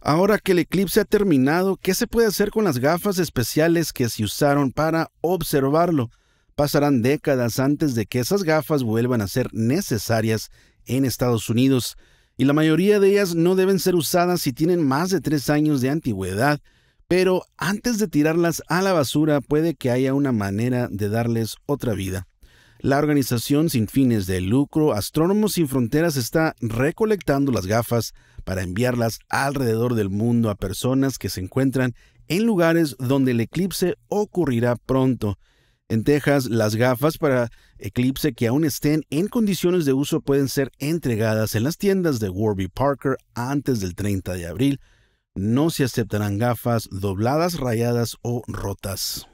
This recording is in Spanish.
Ahora que el eclipse ha terminado, ¿qué se puede hacer con las gafas especiales que se usaron para observarlo? Pasarán décadas antes de que esas gafas vuelvan a ser necesarias en Estados Unidos, y la mayoría de ellas no deben ser usadas si tienen más de tres años de antigüedad, pero antes de tirarlas a la basura puede que haya una manera de darles otra vida. La organización sin fines de lucro Astrónomos Sin Fronteras está recolectando las gafas para enviarlas alrededor del mundo a personas que se encuentran en lugares donde el eclipse ocurrirá pronto. En Texas, las gafas para eclipse que aún estén en condiciones de uso pueden ser entregadas en las tiendas de Warby Parker antes del 30 de abril. No se aceptarán gafas dobladas, rayadas o rotas.